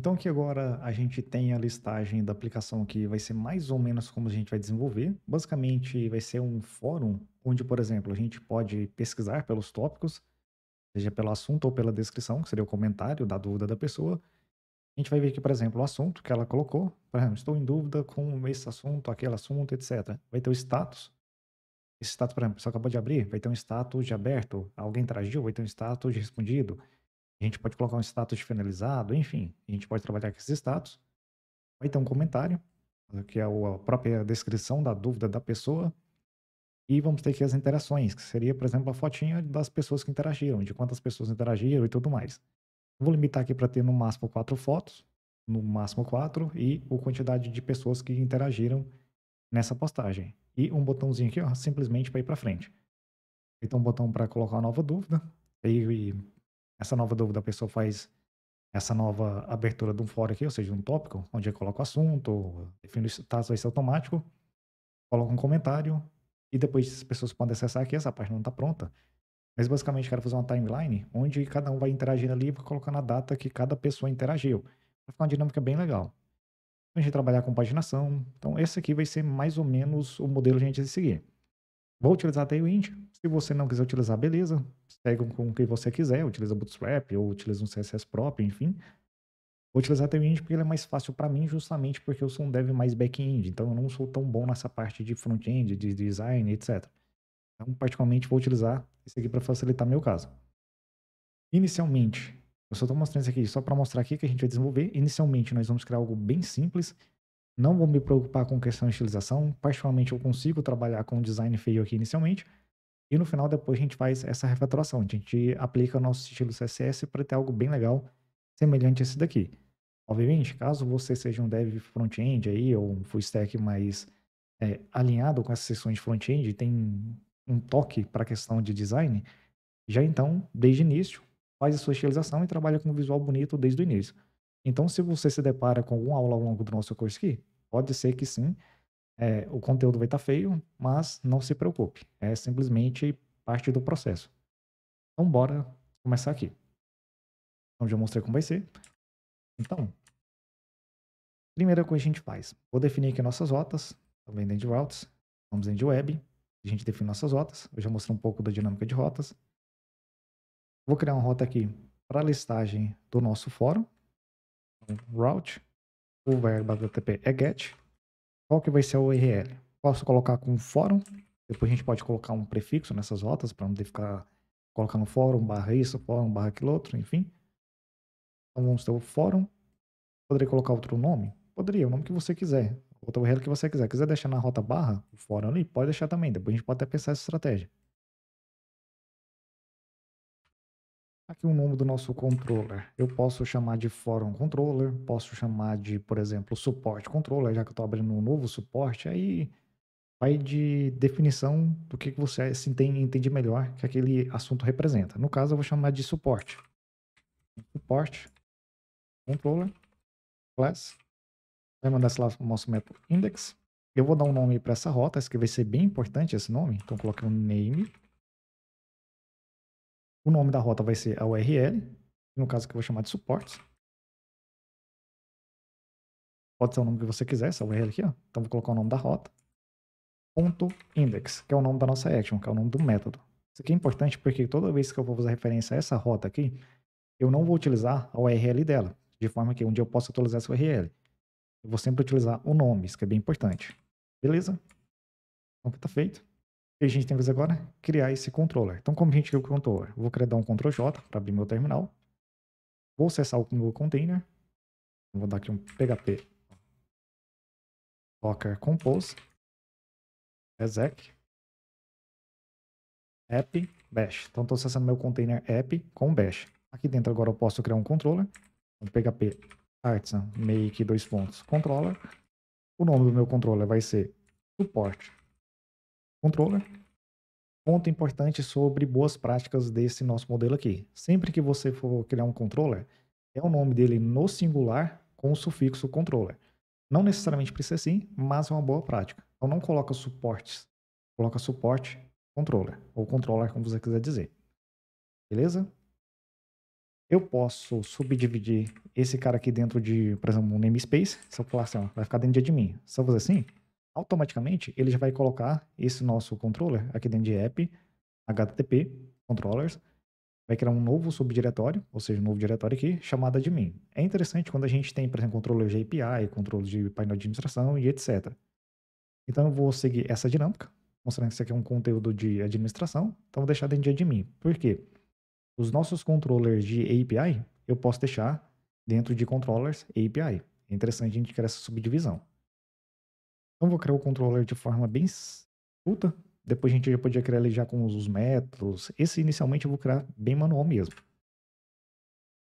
Então aqui agora a gente tem a listagem da aplicação que vai ser mais ou menos como a gente vai desenvolver. Basicamente vai ser um fórum onde, por exemplo, a gente pode pesquisar pelos tópicos, seja pelo assunto ou pela descrição, que seria o comentário da dúvida da pessoa. A gente vai ver aqui, por exemplo, o assunto que ela colocou. Por exemplo, estou em dúvida com esse assunto, aquele assunto, etc. Vai ter o status. Esse status, por exemplo, a pessoa acabou de abrir, vai ter um status de aberto. Alguém tragiu, vai ter um status de respondido a gente pode colocar um status finalizado, enfim, a gente pode trabalhar com esse status. Vai ter um comentário, que é a própria descrição da dúvida da pessoa. E vamos ter aqui as interações, que seria, por exemplo, a fotinha das pessoas que interagiram, de quantas pessoas interagiram e tudo mais. Vou limitar aqui para ter no máximo quatro fotos, no máximo quatro, e a quantidade de pessoas que interagiram nessa postagem. E um botãozinho aqui, ó, simplesmente para ir para frente. Então, um botão para colocar uma nova dúvida. e essa nova dúvida, a pessoa faz essa nova abertura de um fórum aqui, ou seja, um tópico, onde eu coloco o assunto, defino o status vai ser automático, coloco um comentário, e depois as pessoas podem acessar aqui, essa página não está pronta. Mas basicamente quero fazer uma timeline onde cada um vai interagindo ali vai colocando a data que cada pessoa interagiu. Vai ficar uma dinâmica bem legal. A gente trabalhar com paginação. Então, esse aqui vai ser mais ou menos o modelo que a gente vai seguir. Vou utilizar Tailwind. Se você não quiser utilizar, beleza. Segue com o que você quiser. Utiliza Bootstrap ou utiliza um CSS próprio, enfim. Vou utilizar Tailwind porque ele é mais fácil para mim, justamente porque eu sou um dev mais back-end. Então eu não sou tão bom nessa parte de front-end, de design, etc. Então, particularmente, vou utilizar esse aqui para facilitar meu caso. Inicialmente, eu só estou mostrando isso aqui só para mostrar aqui que a gente vai desenvolver. Inicialmente, nós vamos criar algo bem simples não vou me preocupar com questão de estilização. Particularmente, eu consigo trabalhar com design feio aqui inicialmente. E no final, depois, a gente faz essa refatoração. A gente aplica o nosso estilo CSS para ter algo bem legal, semelhante a esse daqui. Obviamente, caso você seja um dev front-end aí, ou um full stack mais é, alinhado com as seções de front-end, tem um toque para a questão de design, já então, desde o início, faz a sua estilização e trabalha com um visual bonito desde o início. Então, se você se depara com alguma aula ao longo do nosso curso aqui, Pode ser que sim, é, o conteúdo vai estar tá feio, mas não se preocupe. É simplesmente parte do processo. Então, bora começar aqui. Então, já mostrei como vai ser. Então, primeira coisa que a gente faz. Vou definir aqui nossas rotas. Também dentro de routes. Vamos dentro de web. A gente define nossas rotas. Eu já mostrei um pouco da dinâmica de rotas. Vou criar uma rota aqui para listagem do nosso fórum. Route o verbo HTTP é get. Qual que vai ser a URL? Posso colocar com fórum. Depois a gente pode colocar um prefixo nessas rotas para não ter que ficar colocando fórum, barra isso, fórum, barra aquilo outro, enfim. Então vamos ter o fórum. Poderia colocar outro nome? Poderia, o nome que você quiser. Outra URL que você quiser. Quiser deixar na rota barra, o fórum ali, pode deixar também. Depois a gente pode até pensar essa estratégia. Aqui o nome do nosso controller. Eu posso chamar de Forum Controller, posso chamar de, por exemplo, Suporte Controller, já que eu estou abrindo um novo suporte, aí vai de definição do que você entende melhor que aquele assunto representa. No caso, eu vou chamar de suporte. Suporte Controller Class. Vai mandar lá o nosso método index. Eu vou dar um nome para essa rota, isso que vai ser bem é importante esse nome. Então, coloquei um name o nome da rota vai ser a URL, no caso que eu vou chamar de suportes. Pode ser o nome que você quiser, essa URL aqui, ó. Então vou colocar o nome da rota. Ponto index, que é o nome da nossa action, que é o nome do método. Isso aqui é importante porque toda vez que eu vou fazer referência a essa rota aqui, eu não vou utilizar a URL dela, de forma que um dia eu possa atualizar essa URL. Eu vou sempre utilizar o nome, isso que é bem importante. Beleza? Então, tá feito. E a gente tem que fazer agora? Né? Criar esse controller. Então, como a gente criou o controller? Vou criar um control J para abrir meu terminal. Vou acessar o meu container. Vou dar aqui um PHP docker compose exec app bash. Então, estou acessando meu container app com bash. Aqui dentro agora eu posso criar um controller. Um PHP artisan make dois pontos controller. O nome do meu controller vai ser suporte controller. Ponto importante sobre boas práticas desse nosso modelo aqui. Sempre que você for criar um controller, é o nome dele no singular com o sufixo controller. Não necessariamente precisa sim, mas é uma boa prática. Então não coloca suportes, coloca suporte controller, ou controller como você quiser dizer. Beleza? Eu posso subdividir esse cara aqui dentro de, por exemplo, um namespace. Se eu falar assim, ó, vai ficar dentro de admin. Se eu fazer assim, automaticamente ele já vai colocar esse nosso controller aqui dentro de app, HTTP controllers, vai criar um novo subdiretório, ou seja, um novo diretório aqui, chamado admin. É interessante quando a gente tem, por exemplo, controles de API, controler de painel de administração e etc. Então eu vou seguir essa dinâmica, mostrando que isso aqui é um conteúdo de administração, então vou deixar dentro de admin. Por quê? Os nossos controllers de API, eu posso deixar dentro de controllers API. É interessante a gente criar essa subdivisão. Então vou criar o controller de forma bem puta. Depois a gente já podia criar ele já com os métodos. Esse inicialmente eu vou criar bem manual mesmo.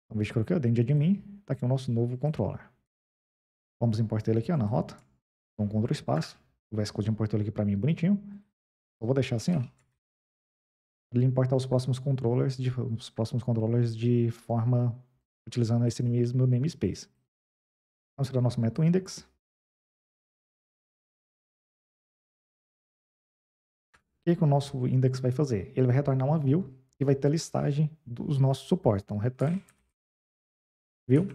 Então veja que eu dentro de admin, está aqui o nosso novo controller. Vamos importar ele aqui ó, na rota. Então Ctrl espaço. O VS Code importou ele aqui para mim bonitinho. Eu vou deixar assim, ó. Ele importar os próximos controllers de, os próximos controllers de forma utilizando esse mesmo namespace. Vamos criar nosso método index. que, que o nosso index vai fazer? Ele vai retornar uma view e vai ter a listagem dos nossos suportes. Então, return view,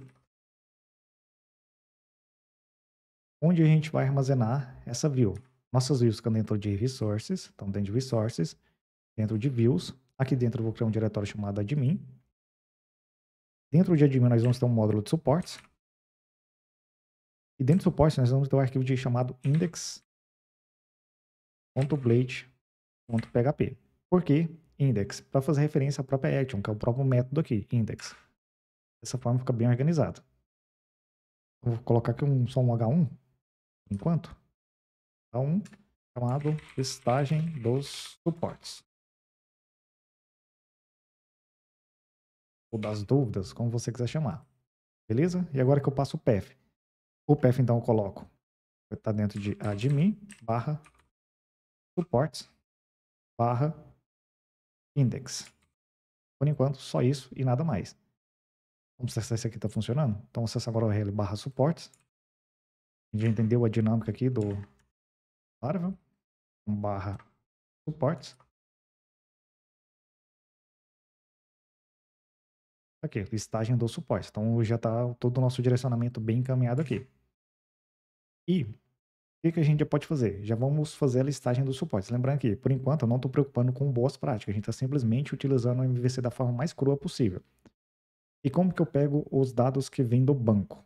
onde a gente vai armazenar essa view. Nossas views ficam dentro de resources, então dentro de resources, dentro de views. Aqui dentro eu vou criar um diretório chamado admin. Dentro de admin nós vamos ter um módulo de suportes. E dentro do suporte nós vamos ter um arquivo de chamado index.blade.com index.php. Por quê? Index, para fazer referência à própria action, que é o próprio método aqui, index. Dessa forma fica bem organizado. Eu vou colocar aqui um, só um H1, enquanto. H1, chamado listagem dos suportes. Ou das dúvidas, como você quiser chamar. Beleza? E agora que eu passo o path. O path, então, eu coloco. Está dentro de admin barra suportes barra index. Por enquanto, só isso e nada mais. Vamos testar se aqui está funcionando. Então, acessa agora o URL barra suportes. A gente já entendeu a dinâmica aqui do Laravel. Então, barra suportes. Tá aqui, listagem do suporte. Então, já está todo o nosso direcionamento bem encaminhado aqui. E que, que a gente já pode fazer? Já vamos fazer a listagem dos suportes. Lembrando que, por enquanto, eu não estou preocupando com boas práticas, a gente está simplesmente utilizando o MVC da forma mais crua possível. E como que eu pego os dados que vêm do banco?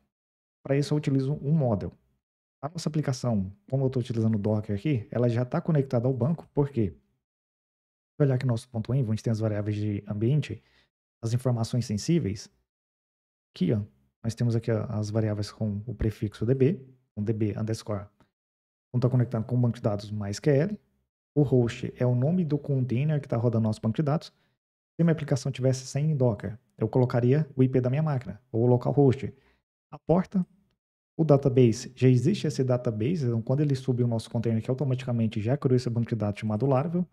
Para isso eu utilizo um model. A nossa aplicação, como eu estou utilizando o Docker aqui, ela já está conectada ao banco, por quê? Se olhar aqui no nosso ponto .env, onde tem as variáveis de ambiente, as informações sensíveis, aqui ó, nós temos aqui as variáveis com o prefixo db, um db underscore está conectado com o banco de dados MySQL. O host é o nome do container que está rodando nosso banco de dados. Se minha aplicação tivesse sem Docker, eu colocaria o IP da minha máquina, ou o localhost. A porta, o database, já existe esse database, então quando ele subir o nosso container que automaticamente já criou esse banco de dados chamado Laravel.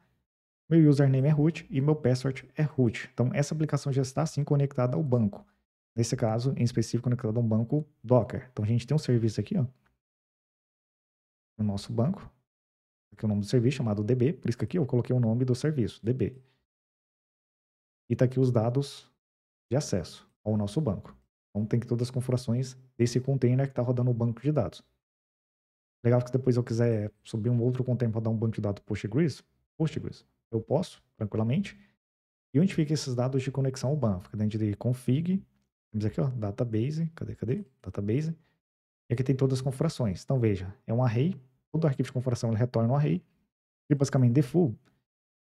Meu username é root e meu password é root. Então essa aplicação já está sim conectada ao banco. Nesse caso, em específico, conectada a um banco Docker. Então a gente tem um serviço aqui, ó, no nosso banco, que é o nome do serviço chamado DB, por isso que aqui eu coloquei o nome do serviço, DB. E está aqui os dados de acesso ao nosso banco. Então tem que todas as configurações desse container que está rodando o banco de dados. Legal que depois eu quiser subir um outro container para dar um banco de dados Postgres, Postgres, eu posso, tranquilamente. E onde fica esses dados de conexão ao banco? Fica dentro de config, temos aqui, ó, database, cadê, cadê? Database. E aqui tem todas as configurações. Então veja, é um array todo arquivo de configuração ele retorna um array. E basicamente, default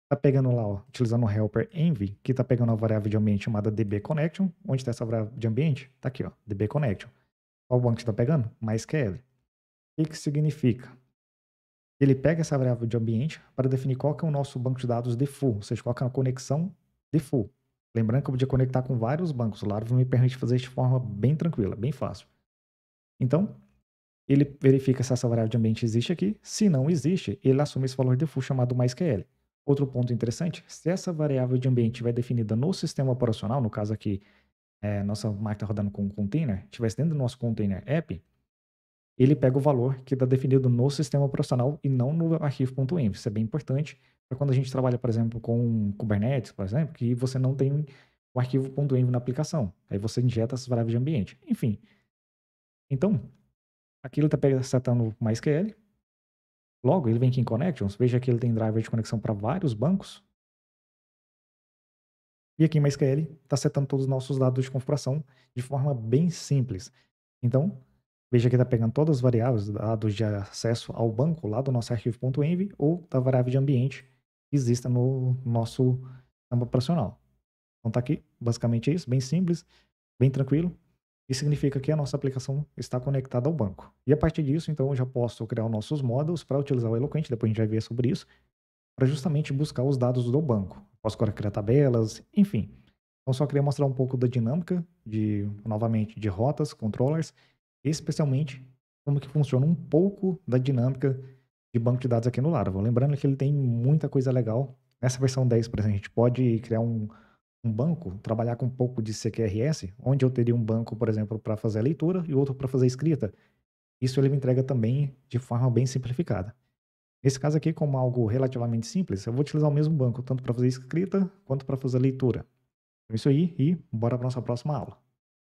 está pegando lá, ó, utilizando o helper env, que está pegando uma variável de ambiente chamada dbconnection. Onde está essa variável de ambiente? Está aqui, ó, dbconnection. Qual banco está pegando? MySQL. O que, que significa? Ele pega essa variável de ambiente para definir qual que é o nosso banco de dados default, ou seja, qual que é a conexão default. Lembrando que eu podia conectar com vários bancos. O Laravel me permite fazer isso de forma bem tranquila, bem fácil. Então, ele verifica se essa variável de ambiente existe aqui. Se não existe, ele assume esse valor default chamado mais Outro ponto interessante, se essa variável de ambiente estiver definida no sistema operacional, no caso aqui, é, nossa máquina rodando com um container, estivesse dentro do nosso container app, ele pega o valor que está definido no sistema operacional e não no arquivo.env. Isso é bem importante para quando a gente trabalha, por exemplo, com Kubernetes, por exemplo, que você não tem o arquivo.env na aplicação. Aí você injeta essas variáveis de ambiente. Enfim. Então, Aqui ele está setando tá que ele. Logo, ele vem aqui em Connections. Veja que ele tem driver de conexão para vários bancos. E aqui em MySQL está setando todos os nossos dados de configuração de forma bem simples. Então, veja que está pegando todas as variáveis, dados de acesso ao banco lá do nosso arquivo.env ou da variável de ambiente que exista no nosso campo operacional. Então está aqui, basicamente é isso, bem simples, bem tranquilo. Isso significa que a nossa aplicação está conectada ao banco. E a partir disso, então, eu já posso criar nossos models para utilizar o Eloquent, depois a gente vai ver sobre isso, para justamente buscar os dados do banco. Posso agora criar tabelas, enfim. Então, só queria mostrar um pouco da dinâmica, de novamente, de rotas, controllers, especialmente como que funciona um pouco da dinâmica de banco de dados aqui no Laravel. Lembrando que ele tem muita coisa legal. Nessa versão 10, por exemplo, a gente pode criar um, um banco, trabalhar com um pouco de CQRS, onde eu teria um banco, por exemplo, para fazer a leitura e outro para fazer a escrita. Isso ele me entrega também de forma bem simplificada. Nesse caso aqui, como algo relativamente simples, eu vou utilizar o mesmo banco, tanto para fazer escrita quanto para fazer leitura. Então, é isso aí e bora para nossa próxima aula.